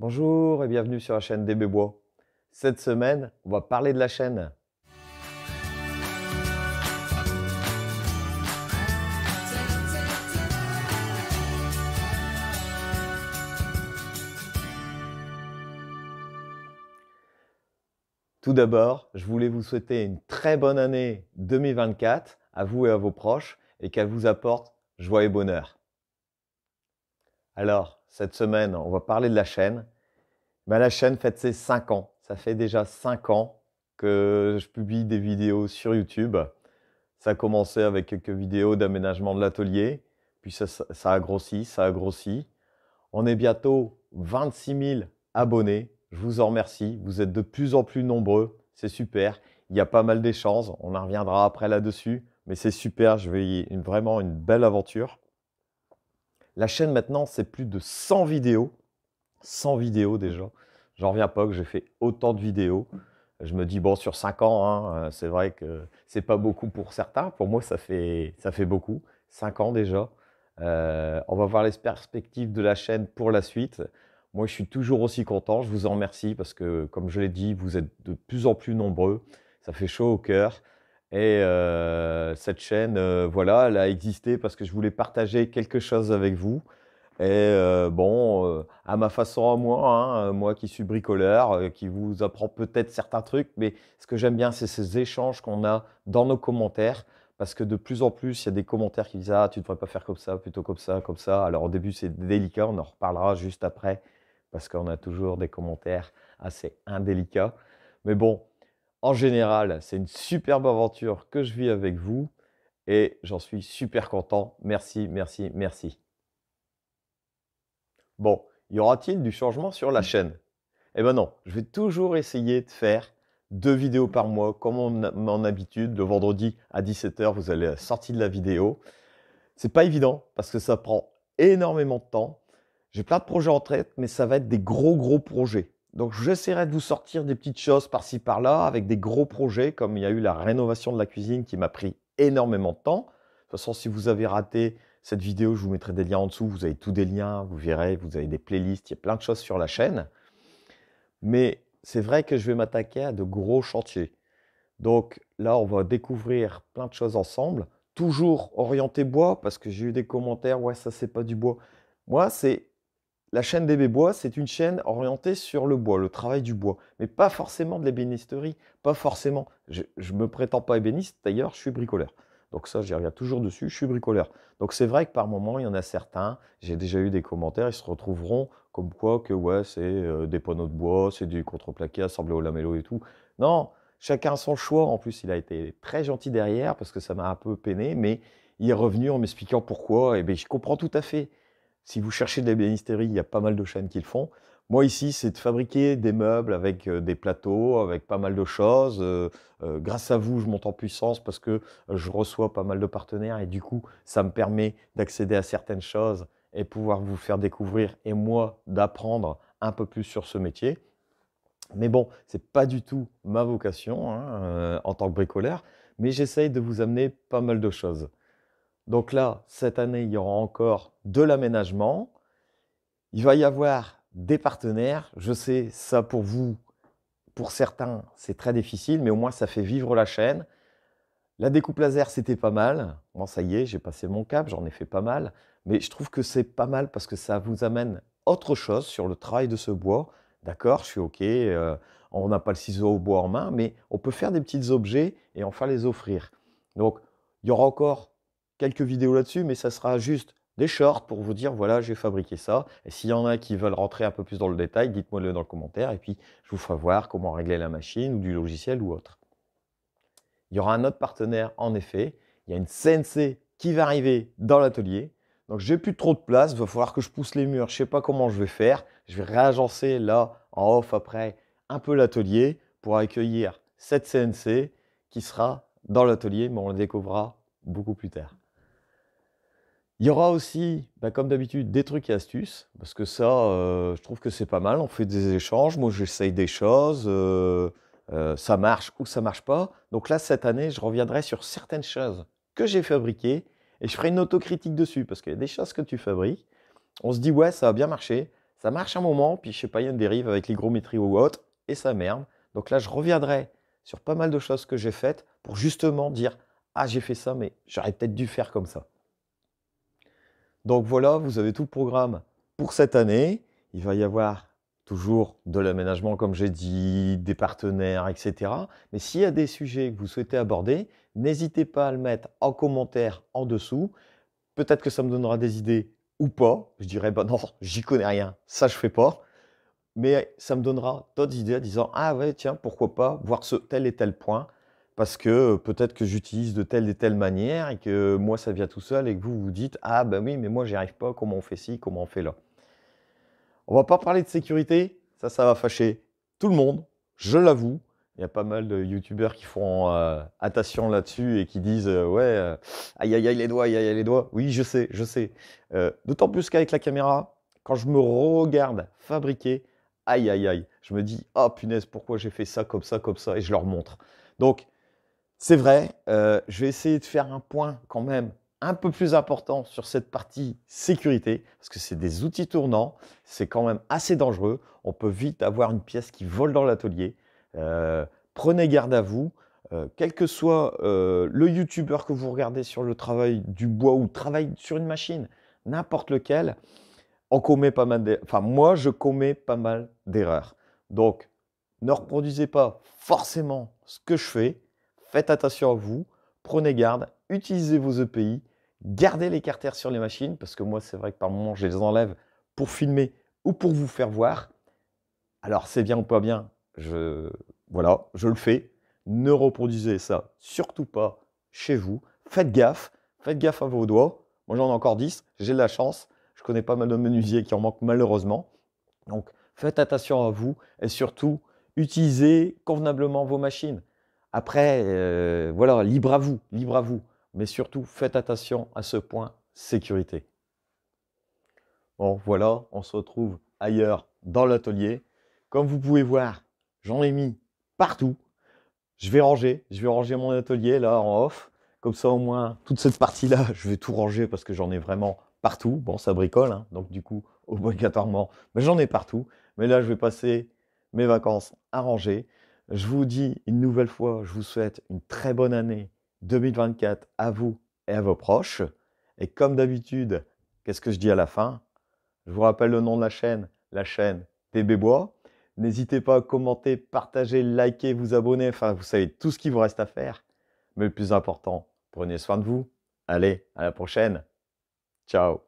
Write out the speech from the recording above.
Bonjour et bienvenue sur la chaîne des bois. Cette semaine, on va parler de la chaîne. Tout d'abord, je voulais vous souhaiter une très bonne année 2024 à vous et à vos proches et qu'elle vous apporte joie et bonheur. Alors, cette semaine, on va parler de la chaîne. Ben, la chaîne fête ses 5 ans. Ça fait déjà 5 ans que je publie des vidéos sur YouTube. Ça a commencé avec quelques vidéos d'aménagement de l'atelier, puis ça, a grossi, ça a grossi. On est bientôt 26 000 abonnés. Je vous en remercie. Vous êtes de plus en plus nombreux. C'est super. Il y a pas mal d'échanges. On en reviendra après là-dessus. Mais c'est super. Je vais y... vraiment une belle aventure. La chaîne maintenant, c'est plus de 100 vidéos. 100 vidéos déjà. J'en reviens pas que j'ai fait autant de vidéos. Je me dis, bon, sur 5 ans, hein, euh, c'est vrai que c'est pas beaucoup pour certains. Pour moi, ça fait, ça fait beaucoup. 5 ans déjà. Euh, on va voir les perspectives de la chaîne pour la suite. Moi, je suis toujours aussi content. Je vous en remercie parce que, comme je l'ai dit, vous êtes de plus en plus nombreux. Ça fait chaud au cœur. Et euh, cette chaîne, euh, voilà, elle a existé parce que je voulais partager quelque chose avec vous. Et euh, bon, à ma façon à moi, hein, moi qui suis bricoleur, qui vous apprend peut-être certains trucs, mais ce que j'aime bien, c'est ces échanges qu'on a dans nos commentaires. Parce que de plus en plus, il y a des commentaires qui disent Ah, tu ne devrais pas faire comme ça, plutôt comme ça, comme ça. Alors au début, c'est délicat, on en reparlera juste après, parce qu'on a toujours des commentaires assez indélicats. Mais bon, en général, c'est une superbe aventure que je vis avec vous et j'en suis super content. Merci, merci, merci. Bon, y aura-t-il du changement sur la mmh. chaîne Eh ben non, je vais toujours essayer de faire deux vidéos par mois, comme on mon habitude. Le vendredi à 17h, vous allez sortir de la vidéo. C'est pas évident parce que ça prend énormément de temps. J'ai plein de projets en traite, mais ça va être des gros gros projets. Donc j'essaierai de vous sortir des petites choses par-ci par-là avec des gros projets, comme il y a eu la rénovation de la cuisine qui m'a pris énormément de temps. De toute façon, si vous avez raté cette vidéo, je vous mettrai des liens en dessous, vous avez tous des liens, vous verrez, vous avez des playlists, il y a plein de choses sur la chaîne. Mais c'est vrai que je vais m'attaquer à de gros chantiers. Donc là, on va découvrir plein de choses ensemble. Toujours orienté bois, parce que j'ai eu des commentaires, ouais, ça c'est pas du bois. Moi, c'est la chaîne des Bois, c'est une chaîne orientée sur le bois, le travail du bois, mais pas forcément de l'ébénisterie, pas forcément. Je, ne me prétends pas ébéniste, d'ailleurs, je suis bricoleur. Donc ça, j'y regarde toujours dessus, je suis bricoleur. Donc c'est vrai que par moment, il y en a certains, j'ai déjà eu des commentaires, ils se retrouveront comme quoi que ouais, c'est euh, des panneaux de bois, c'est du contreplaqué assemblé au lamello et tout. Non, chacun son choix. En plus, il a été très gentil derrière parce que ça m'a un peu peiné, mais il est revenu en m'expliquant pourquoi. Et eh bien, je comprends tout à fait. Si vous cherchez des l'ébénisterie, il y a pas mal de chaînes qui le font. Moi, ici, c'est de fabriquer des meubles avec euh, des plateaux, avec pas mal de choses. Euh, euh, grâce à vous, je monte en puissance parce que je reçois pas mal de partenaires et du coup, ça me permet d'accéder à certaines choses et pouvoir vous faire découvrir et moi d'apprendre un peu plus sur ce métier. Mais bon, n'est pas du tout ma vocation hein, en tant que bricoleur, mais j'essaye de vous amener pas mal de choses. Donc là, cette année, il y aura encore de l'aménagement. Il va y avoir des partenaires. Je sais, ça pour vous, pour certains, c'est très difficile, mais au moins ça fait vivre la chaîne. La découpe laser, c'était pas mal. Bon, ça y est, j'ai passé mon cap, j'en ai fait pas mal. Mais je trouve que c'est pas mal parce que ça vous amène autre chose sur le travail de ce bois. D'accord, je suis OK, euh, on n'a pas le ciseau au bois en main, mais on peut faire des petits objets et enfin les offrir. Donc, il y aura encore quelques vidéos là-dessus, mais ça sera juste des shorts pour vous dire voilà, j'ai fabriqué ça. Et s'il y en a qui veulent rentrer un peu plus dans le détail, dites-moi le dans le commentaire et puis je vous ferai voir comment régler la machine ou du logiciel ou autre. Il y aura un autre partenaire en effet. Il y a une CNC qui va arriver dans l'atelier. Donc j'ai plus trop de place, il va falloir que je pousse les murs, je ne sais pas comment je vais faire. Je vais réagencer là en off après un peu l'atelier pour accueillir cette CNC qui sera dans l'atelier, mais on le découvrira beaucoup plus tard. Il y aura aussi, bah, comme d'habitude, des trucs et astuces, parce que ça, euh, je trouve que c'est pas mal. On fait des échanges, moi j'essaye des choses, euh, euh, ça marche ou ça marche pas. Donc là, cette année, je reviendrai sur certaines choses que j'ai fabriquées et je ferai une autocritique dessus, parce qu'il y a des choses que tu fabriques. On se dit, ouais, ça a bien marché, ça marche un moment, puis je sais pas, il y a une dérive avec l'hygrométrie ou autre, et ça merde. Donc là, je reviendrai sur pas mal de choses que j'ai faites pour justement dire, ah, j'ai fait ça, mais j'aurais peut-être dû faire comme ça. Donc voilà, vous avez tout le programme pour cette année. Il va y avoir toujours de l'aménagement, comme j'ai dit, des partenaires, etc. Mais s'il y a des sujets que vous souhaitez aborder, n'hésitez pas à le mettre en commentaire en dessous. Peut-être que ça me donnera des idées ou pas. Je dirais, ben non, j'y connais rien, ça je fais pas. Mais ça me donnera d'autres idées en disant, ah ouais, tiens, pourquoi pas voir ce tel et tel point parce que euh, peut-être que j'utilise de telle et telle manière et que moi ça vient tout seul et que vous vous dites ah ben oui mais moi j'y arrive pas comment on fait ci comment on fait là on va pas parler de sécurité ça ça va fâcher tout le monde je l'avoue il y a pas mal de youtubeurs qui font euh, attention là-dessus et qui disent euh, ouais aïe aïe aïe les doigts aïe aïe les doigts oui je sais je sais d'autant plus qu'avec la caméra quand je me regarde fabriquer aïe aïe aïe je me dis ah punaise pourquoi j'ai fait ça comme ça comme ça et je leur montre donc c'est vrai, euh, je vais essayer de faire un point quand même un peu plus important sur cette partie sécurité, parce que c'est des outils tournants, c'est quand même assez dangereux, on peut vite avoir une pièce qui vole dans l'atelier. Euh, prenez garde à vous, euh, quel que soit le youtubeur que vous regardez sur le travail du bois ou travail sur une machine, n'importe lequel, on commet pas mal Enfin, moi, je commets pas mal d'erreurs. Donc, ne reproduisez pas forcément ce que je fais, faites attention à vous, prenez garde, utilisez vos EPI, gardez les carters sur les machines, parce que moi, c'est vrai que par moments, je les enlève pour filmer ou pour vous faire voir. Alors, c'est bien ou pas bien, je, voilà, je le fais. Ne reproduisez ça surtout pas chez vous. Faites gaffe, faites gaffe à vos doigts. Moi, j'en ai encore 10, j'ai de la chance. Je connais pas mal de menuisiers qui en manquent malheureusement. Donc, faites attention à vous et surtout, utilisez convenablement vos machines. Après, euh, voilà, libre à vous, libre à vous. Mais surtout, faites attention à ce point sécurité. Bon, voilà, on se retrouve ailleurs dans l'atelier. Comme vous pouvez voir, j'en ai mis partout. Je vais ranger, je vais ranger mon atelier là en off. Comme ça, au moins, toute cette partie-là, je vais tout ranger parce que j'en ai vraiment partout. Bon, ça bricole, hein, donc du coup, obligatoirement, mais j'en ai partout. Mais là, je vais passer mes vacances à ranger. Je vous dis une nouvelle fois, je vous souhaite une très bonne année 2024 à vous et à vos proches. Et comme d'habitude, qu'est-ce que je dis à la fin Je vous rappelle le nom de la chaîne, la chaîne TB Bois. N'hésitez pas à commenter, partager, liker, vous abonner, enfin vous savez tout ce qu'il vous reste à faire. Mais le plus important, prenez soin de vous. Allez, à la prochaine. Ciao